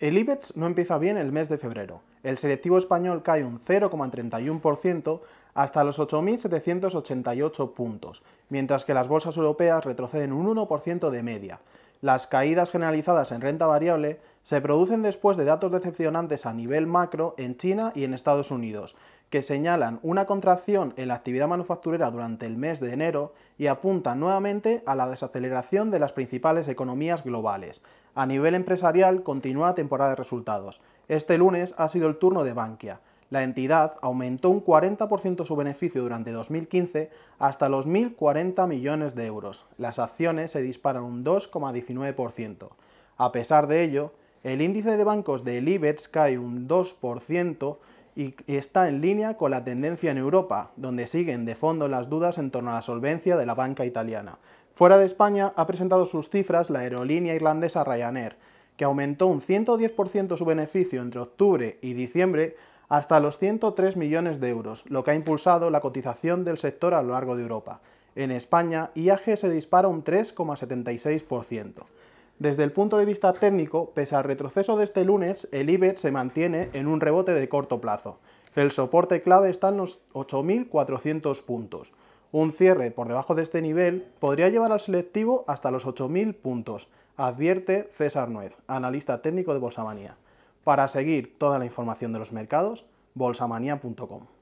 El IBEX no empieza bien el mes de febrero. El selectivo español cae un 0,31% hasta los 8.788 puntos, mientras que las bolsas europeas retroceden un 1% de media las caídas generalizadas en renta variable se producen después de datos decepcionantes a nivel macro en China y en Estados Unidos, que señalan una contracción en la actividad manufacturera durante el mes de enero y apuntan nuevamente a la desaceleración de las principales economías globales. A nivel empresarial continúa temporada de resultados. Este lunes ha sido el turno de Bankia la entidad aumentó un 40% su beneficio durante 2015 hasta los 1.040 millones de euros. Las acciones se disparan un 2,19%. A pesar de ello, el índice de bancos de IBEX cae un 2% y está en línea con la tendencia en Europa, donde siguen de fondo las dudas en torno a la solvencia de la banca italiana. Fuera de España ha presentado sus cifras la aerolínea irlandesa Ryanair, que aumentó un 110% su beneficio entre octubre y diciembre hasta los 103 millones de euros, lo que ha impulsado la cotización del sector a lo largo de Europa. En España, IAG se dispara un 3,76%. Desde el punto de vista técnico, pese al retroceso de este lunes, el IBEX se mantiene en un rebote de corto plazo. El soporte clave está en los 8.400 puntos. Un cierre por debajo de este nivel podría llevar al selectivo hasta los 8.000 puntos, advierte César Nuez, analista técnico de Manía. Para seguir toda la información de los mercados, bolsamanía.com.